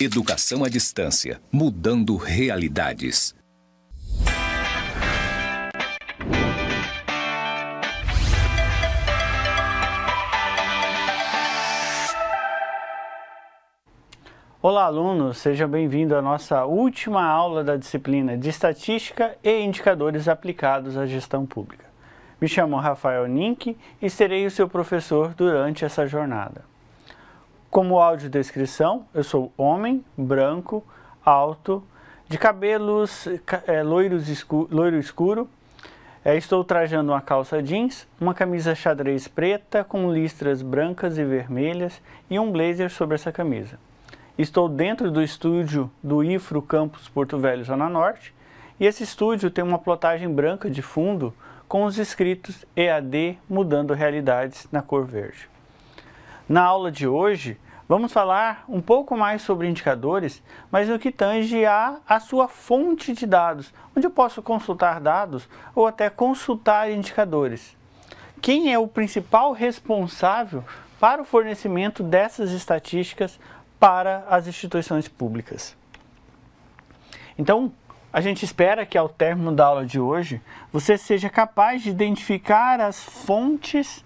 Educação à distância, mudando realidades. Olá, alunos! Seja bem-vindo à nossa última aula da disciplina de Estatística e Indicadores Aplicados à Gestão Pública. Me chamo Rafael Nink e serei o seu professor durante essa jornada. Como audiodescrição, eu sou homem, branco, alto, de cabelos é, loiros escuro, loiro escuro. É, estou trajando uma calça jeans, uma camisa xadrez preta com listras brancas e vermelhas e um blazer sobre essa camisa. Estou dentro do estúdio do IFRO Campus Porto Velho, Zona Norte, e esse estúdio tem uma plotagem branca de fundo com os escritos EAD Mudando Realidades na cor verde. Na aula de hoje, Vamos falar um pouco mais sobre indicadores, mas no que tange a, a sua fonte de dados, onde eu posso consultar dados ou até consultar indicadores. Quem é o principal responsável para o fornecimento dessas estatísticas para as instituições públicas? Então, a gente espera que ao término da aula de hoje, você seja capaz de identificar as fontes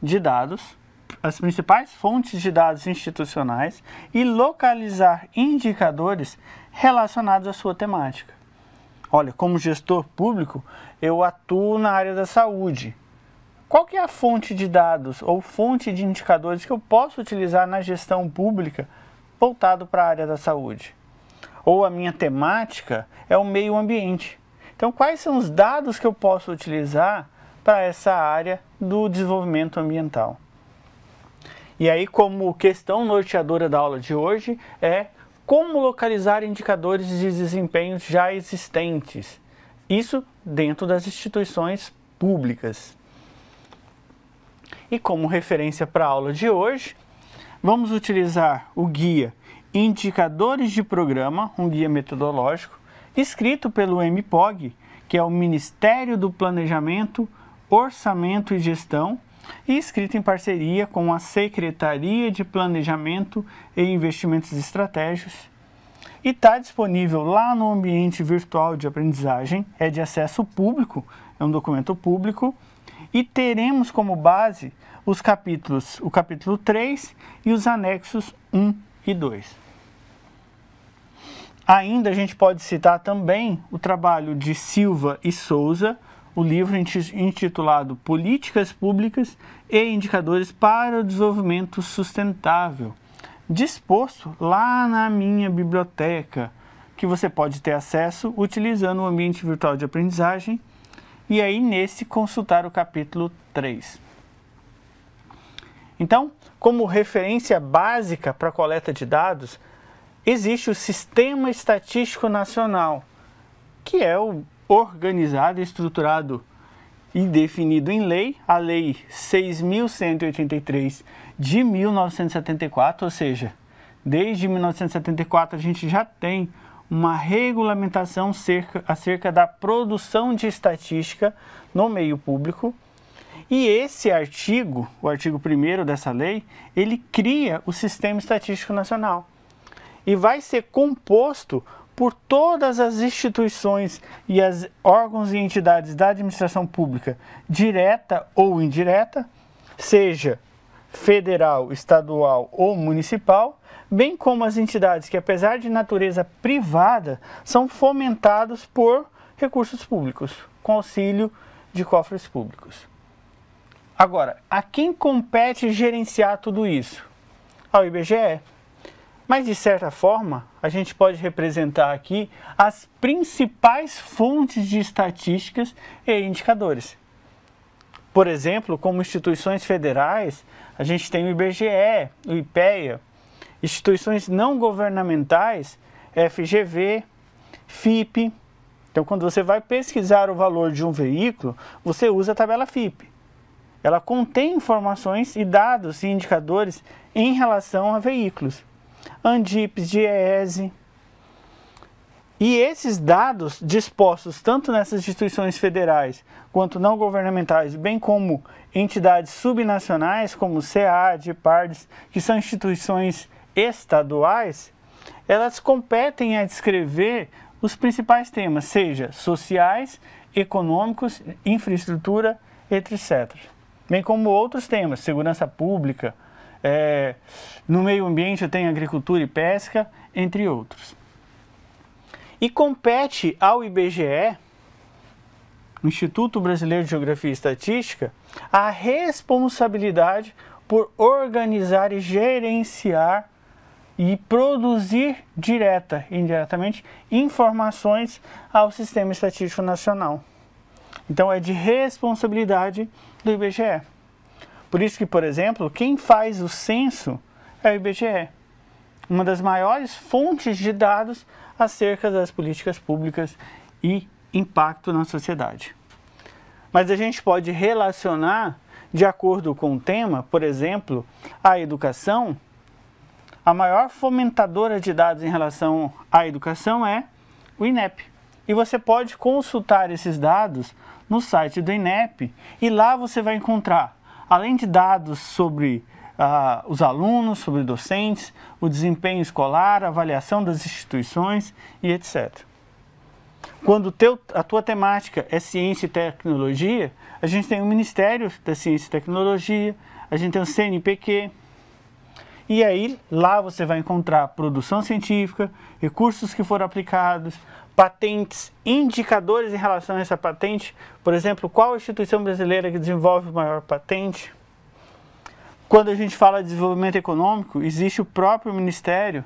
de dados as principais fontes de dados institucionais e localizar indicadores relacionados à sua temática. Olha, como gestor público, eu atuo na área da saúde. Qual que é a fonte de dados ou fonte de indicadores que eu posso utilizar na gestão pública voltado para a área da saúde? Ou a minha temática é o meio ambiente. Então, quais são os dados que eu posso utilizar para essa área do desenvolvimento ambiental? E aí, como questão norteadora da aula de hoje, é como localizar indicadores de desempenho já existentes. Isso dentro das instituições públicas. E como referência para a aula de hoje, vamos utilizar o guia Indicadores de Programa, um guia metodológico, escrito pelo MPOG, que é o Ministério do Planejamento, Orçamento e Gestão, e escrita em parceria com a Secretaria de Planejamento e Investimentos Estratégicos. E está disponível lá no ambiente virtual de aprendizagem, é de acesso público, é um documento público, e teremos como base os capítulos, o capítulo 3 e os anexos 1 e 2. Ainda a gente pode citar também o trabalho de Silva e Souza, o livro intitulado Políticas Públicas e Indicadores para o Desenvolvimento Sustentável, disposto lá na minha biblioteca, que você pode ter acesso utilizando o ambiente virtual de aprendizagem e aí nesse consultar o capítulo 3. Então, como referência básica para coleta de dados, existe o Sistema Estatístico Nacional, que é o organizado, estruturado e definido em lei, a Lei 6.183 de 1974, ou seja, desde 1974 a gente já tem uma regulamentação cerca, acerca da produção de estatística no meio público. E esse artigo, o artigo 1 dessa lei, ele cria o Sistema Estatístico Nacional e vai ser composto por todas as instituições e as órgãos e entidades da administração pública, direta ou indireta, seja federal, estadual ou municipal, bem como as entidades que, apesar de natureza privada, são fomentadas por recursos públicos, com auxílio de cofres públicos. Agora, a quem compete gerenciar tudo isso? Ao IBGE. Mas de certa forma, a gente pode representar aqui as principais fontes de estatísticas e indicadores. Por exemplo, como instituições federais, a gente tem o IBGE, o IPEA, instituições não governamentais, FGV, FIP. Então, quando você vai pesquisar o valor de um veículo, você usa a tabela FIP. Ela contém informações e dados e indicadores em relação a veículos. Andips, DIEESE. E esses dados dispostos tanto nessas instituições federais quanto não governamentais, bem como entidades subnacionais como SEAD, PARDES, que são instituições estaduais, elas competem a descrever os principais temas, seja sociais, econômicos, infraestrutura, etc. Bem como outros temas, segurança pública, é, no meio ambiente tem agricultura e pesca, entre outros. E compete ao IBGE, Instituto Brasileiro de Geografia e Estatística, a responsabilidade por organizar e gerenciar e produzir direta e indiretamente informações ao Sistema Estatístico Nacional. Então é de responsabilidade do IBGE. Por isso que, por exemplo, quem faz o censo é o IBGE, uma das maiores fontes de dados acerca das políticas públicas e impacto na sociedade. Mas a gente pode relacionar, de acordo com o tema, por exemplo, a educação. A maior fomentadora de dados em relação à educação é o INEP. E você pode consultar esses dados no site do INEP e lá você vai encontrar além de dados sobre ah, os alunos, sobre docentes, o desempenho escolar, a avaliação das instituições e etc. Quando teu, a tua temática é ciência e tecnologia, a gente tem o Ministério da Ciência e Tecnologia, a gente tem o CNPq, e aí lá você vai encontrar produção científica, recursos que foram aplicados, patentes, indicadores em relação a essa patente, por exemplo, qual a instituição brasileira que desenvolve maior patente. Quando a gente fala de desenvolvimento econômico, existe o próprio ministério,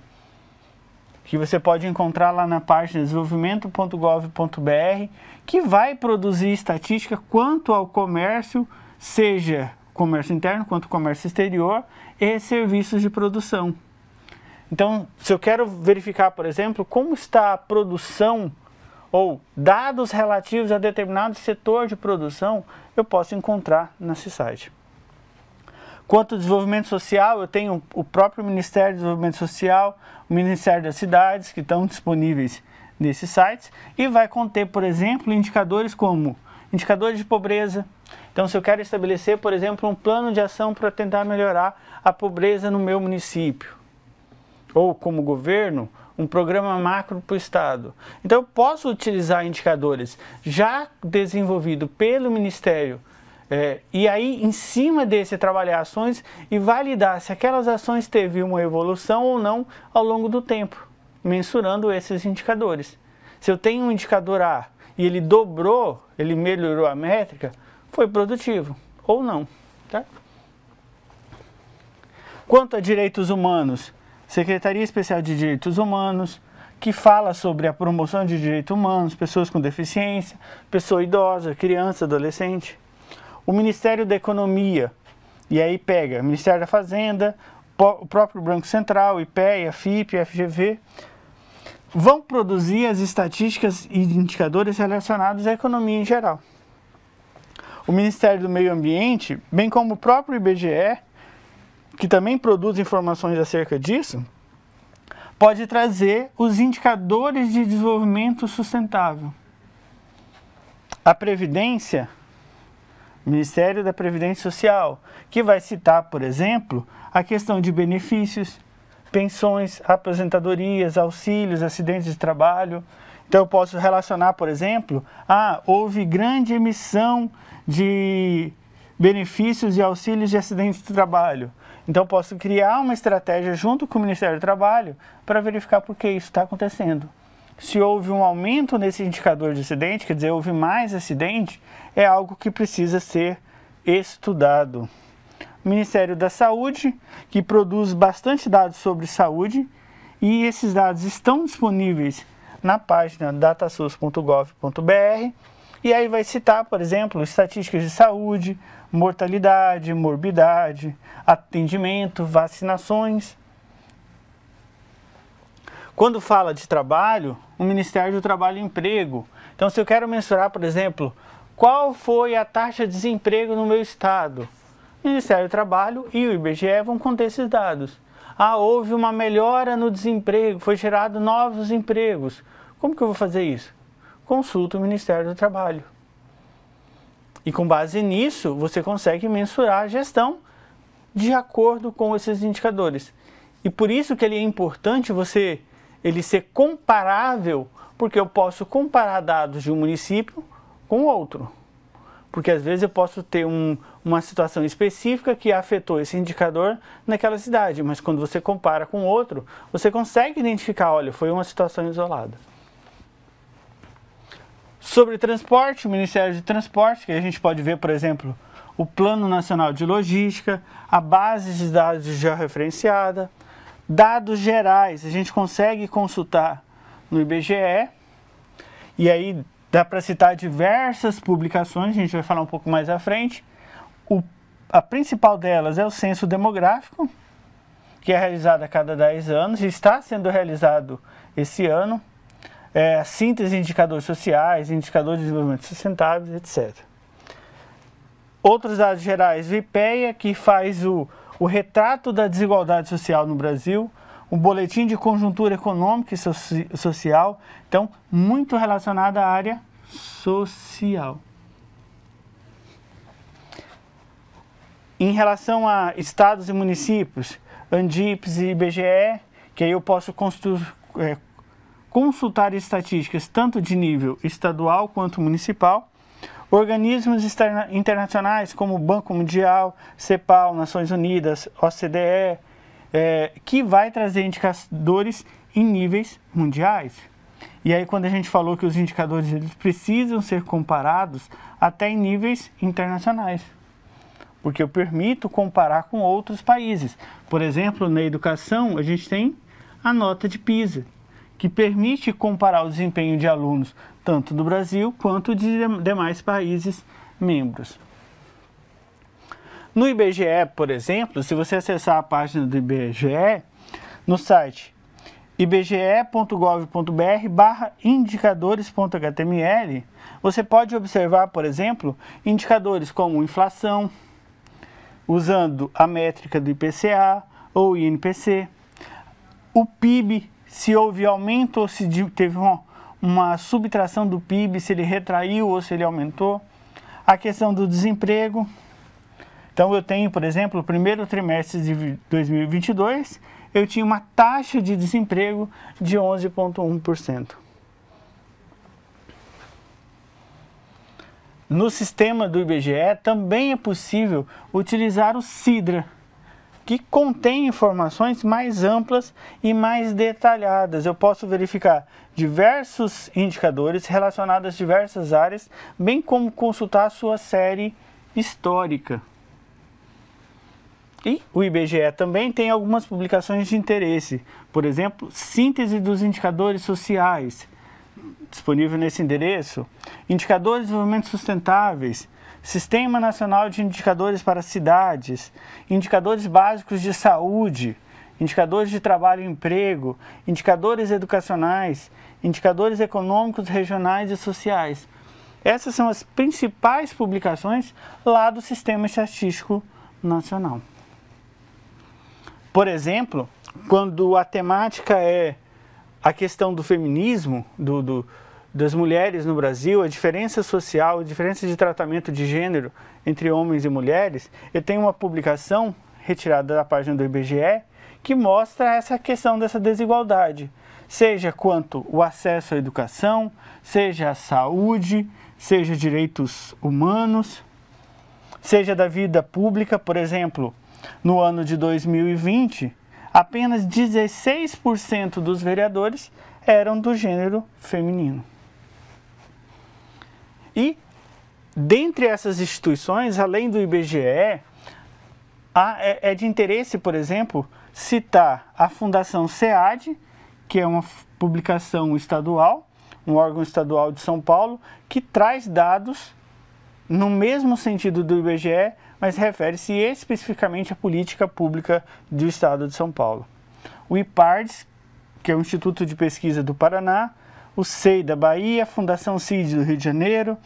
que você pode encontrar lá na página desenvolvimento.gov.br, que vai produzir estatística quanto ao comércio, seja comércio interno quanto comércio exterior, e serviços de produção. Então, se eu quero verificar, por exemplo, como está a produção ou dados relativos a determinado setor de produção, eu posso encontrar nesse site. Quanto ao desenvolvimento social, eu tenho o próprio Ministério do Desenvolvimento Social, o Ministério das Cidades, que estão disponíveis nesses sites, e vai conter, por exemplo, indicadores como indicadores de pobreza. Então, se eu quero estabelecer, por exemplo, um plano de ação para tentar melhorar a pobreza no meu município, ou como governo, um programa macro para o Estado. Então, eu posso utilizar indicadores já desenvolvido pelo Ministério é, e aí, em cima desse, trabalhar ações e validar se aquelas ações teve uma evolução ou não ao longo do tempo, mensurando esses indicadores. Se eu tenho um indicador A e ele dobrou, ele melhorou a métrica, foi produtivo ou não. Tá? Quanto a direitos humanos, Secretaria Especial de Direitos Humanos, que fala sobre a promoção de direitos humanos, pessoas com deficiência, pessoa idosa, criança, adolescente. O Ministério da Economia, e aí pega Ministério da Fazenda, o próprio Banco Central, IPEA, FIP, FGV, vão produzir as estatísticas e indicadores relacionados à economia em geral. O Ministério do Meio Ambiente, bem como o próprio IBGE, que também produz informações acerca disso, pode trazer os indicadores de desenvolvimento sustentável. A Previdência, Ministério da Previdência Social, que vai citar, por exemplo, a questão de benefícios, pensões, aposentadorias, auxílios, acidentes de trabalho. Então eu posso relacionar, por exemplo, ah, houve grande emissão de benefícios e auxílios de acidentes de trabalho. Então, posso criar uma estratégia junto com o Ministério do Trabalho para verificar por que isso está acontecendo. Se houve um aumento nesse indicador de acidente, quer dizer, houve mais acidente, é algo que precisa ser estudado. O Ministério da Saúde, que produz bastante dados sobre saúde, e esses dados estão disponíveis na página datasus.gov.br e aí vai citar, por exemplo, estatísticas de saúde, mortalidade, morbidade, atendimento, vacinações. Quando fala de trabalho, o Ministério do Trabalho e Emprego. Então, se eu quero mensurar, por exemplo, qual foi a taxa de desemprego no meu estado, o Ministério do Trabalho e o IBGE vão conter esses dados. Ah, houve uma melhora no desemprego, foi gerado novos empregos. Como que eu vou fazer isso? Consulta o Ministério do Trabalho. E com base nisso, você consegue mensurar a gestão de acordo com esses indicadores. E por isso que ele é importante você ele ser comparável, porque eu posso comparar dados de um município com outro. Porque às vezes eu posso ter um, uma situação específica que afetou esse indicador naquela cidade, mas quando você compara com outro, você consegue identificar, olha, foi uma situação isolada. Sobre transporte, o Ministério de Transporte, que a gente pode ver, por exemplo, o Plano Nacional de Logística, a base de dados georreferenciada, dados gerais, a gente consegue consultar no IBGE, e aí dá para citar diversas publicações, a gente vai falar um pouco mais à frente. O, a principal delas é o Censo Demográfico, que é realizado a cada 10 anos, e está sendo realizado esse ano é, síntese de indicadores sociais, indicadores de desenvolvimento sustentável, etc. Outros dados gerais, o IPEA, que faz o, o retrato da desigualdade social no Brasil, o boletim de conjuntura econômica e soci, social, então muito relacionado à área social. Em relação a estados e municípios, ANDIPS e IBGE, que aí eu posso construir é, consultar estatísticas tanto de nível estadual quanto municipal, organismos internacionais como o Banco Mundial, CEPAL, Nações Unidas, OCDE, é, que vai trazer indicadores em níveis mundiais. E aí quando a gente falou que os indicadores eles precisam ser comparados até em níveis internacionais, porque eu permito comparar com outros países. Por exemplo, na educação a gente tem a nota de PISA, que permite comparar o desempenho de alunos tanto do Brasil quanto de demais países membros. No IBGE, por exemplo, se você acessar a página do IBGE, no site ibge.gov.br barra indicadores.html, você pode observar, por exemplo, indicadores como inflação, usando a métrica do IPCA ou INPC, o PIB, se houve aumento ou se teve uma, uma subtração do PIB, se ele retraiu ou se ele aumentou. A questão do desemprego. Então, eu tenho, por exemplo, o primeiro trimestre de 2022, eu tinha uma taxa de desemprego de 11,1%. No sistema do IBGE também é possível utilizar o SIDRA, que contém informações mais amplas e mais detalhadas. Eu posso verificar diversos indicadores relacionados a diversas áreas, bem como consultar a sua série histórica. E o IBGE também tem algumas publicações de interesse, por exemplo, síntese dos indicadores sociais, disponível nesse endereço, indicadores de desenvolvimento sustentáveis, Sistema Nacional de Indicadores para Cidades, indicadores básicos de saúde, indicadores de trabalho e emprego, indicadores educacionais, indicadores econômicos, regionais e sociais. Essas são as principais publicações lá do Sistema Estatístico Nacional. Por exemplo, quando a temática é a questão do feminismo, do, do das mulheres no Brasil, a diferença social, a diferença de tratamento de gênero entre homens e mulheres, eu tenho uma publicação retirada da página do IBGE que mostra essa questão dessa desigualdade, seja quanto o acesso à educação, seja a saúde, seja direitos humanos, seja da vida pública, por exemplo, no ano de 2020, apenas 16% dos vereadores eram do gênero feminino. E dentre essas instituições, além do IBGE, há, é, é de interesse, por exemplo, citar a Fundação SEAD, que é uma publicação estadual, um órgão estadual de São Paulo, que traz dados no mesmo sentido do IBGE, mas refere-se especificamente à política pública do Estado de São Paulo. O IPARDS, que é o Instituto de Pesquisa do Paraná, o SEI da Bahia, a Fundação CID do Rio de Janeiro,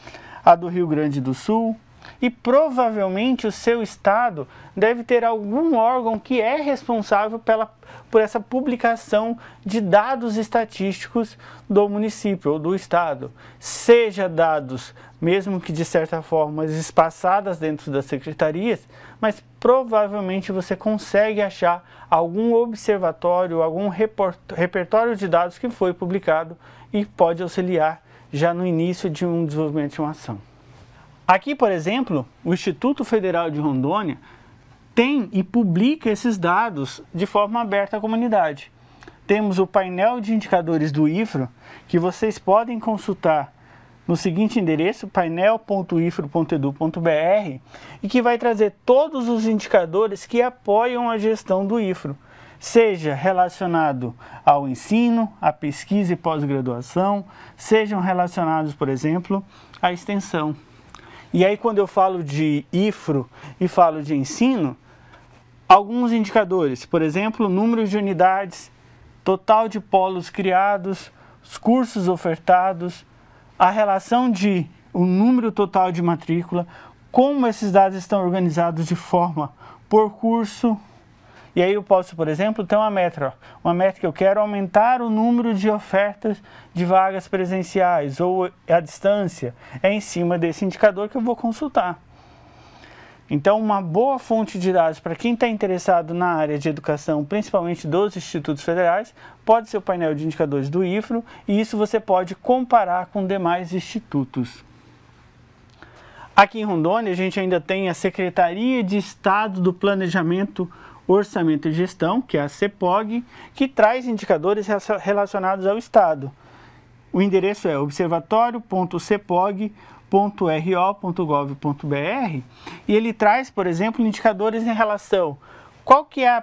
a do Rio Grande do Sul, e provavelmente o seu estado deve ter algum órgão que é responsável pela, por essa publicação de dados estatísticos do município ou do estado, seja dados, mesmo que de certa forma espaçadas dentro das secretarias, mas provavelmente você consegue achar algum observatório, algum repertório de dados que foi publicado e pode auxiliar já no início de um desenvolvimento de uma ação. Aqui, por exemplo, o Instituto Federal de Rondônia tem e publica esses dados de forma aberta à comunidade. Temos o painel de indicadores do IFRO, que vocês podem consultar no seguinte endereço, painel.ifro.edu.br, e que vai trazer todos os indicadores que apoiam a gestão do IFRO, seja relacionado ao ensino, à pesquisa e pós-graduação, sejam relacionados, por exemplo, à extensão. E aí quando eu falo de IFRO e falo de ensino, alguns indicadores, por exemplo, número de unidades, total de polos criados, os cursos ofertados, a relação de o número total de matrícula, como esses dados estão organizados de forma por curso. E aí eu posso, por exemplo, ter uma meta, uma meta que eu quero aumentar o número de ofertas de vagas presenciais ou à distância, é em cima desse indicador que eu vou consultar. Então, uma boa fonte de dados para quem está interessado na área de educação, principalmente dos institutos federais, pode ser o painel de indicadores do IFRO, e isso você pode comparar com demais institutos. Aqui em Rondônia, a gente ainda tem a Secretaria de Estado do Planejamento, Orçamento e Gestão, que é a CEPOG, que traz indicadores relacionados ao Estado. O endereço é observatório.cepog.com ro.gov.br e ele traz, por exemplo, indicadores em relação qual que é a,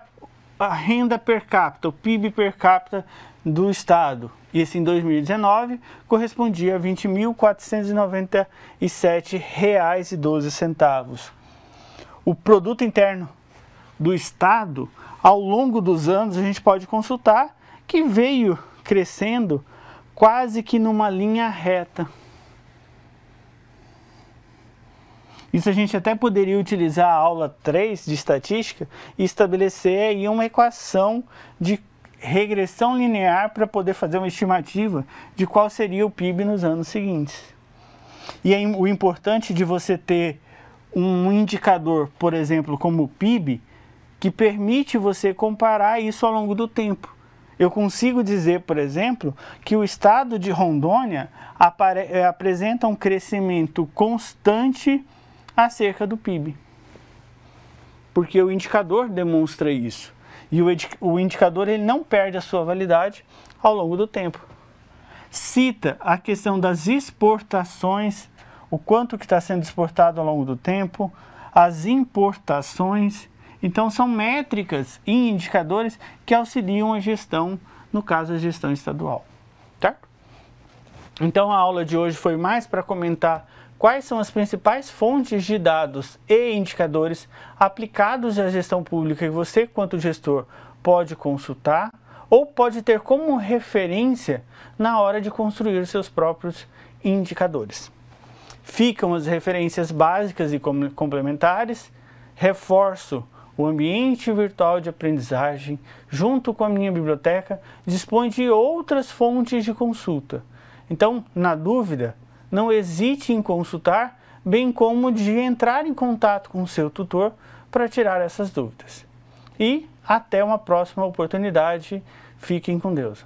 a renda per capita, o PIB per capita do estado. e esse em 2019 correspondia a R$ 20.497,12. O produto interno do estado, ao longo dos anos, a gente pode consultar que veio crescendo quase que numa linha reta. Isso a gente até poderia utilizar a aula 3 de estatística e estabelecer aí uma equação de regressão linear para poder fazer uma estimativa de qual seria o PIB nos anos seguintes. E aí, o importante de você ter um indicador, por exemplo, como o PIB, que permite você comparar isso ao longo do tempo. Eu consigo dizer, por exemplo, que o estado de Rondônia apare... Eh, apresenta um crescimento constante acerca do PIB. Porque o indicador demonstra isso. E o indicador ele não perde a sua validade ao longo do tempo. Cita a questão das exportações, o quanto que está sendo exportado ao longo do tempo, as importações. Então são métricas e indicadores que auxiliam a gestão, no caso a gestão estadual. Então a aula de hoje foi mais para comentar quais são as principais fontes de dados e indicadores aplicados à gestão pública que você, quanto gestor, pode consultar ou pode ter como referência na hora de construir seus próprios indicadores. Ficam as referências básicas e complementares, reforço o ambiente virtual de aprendizagem, junto com a minha biblioteca, dispõe de outras fontes de consulta, então, na dúvida, não hesite em consultar, bem como de entrar em contato com o seu tutor para tirar essas dúvidas. E até uma próxima oportunidade. Fiquem com Deus.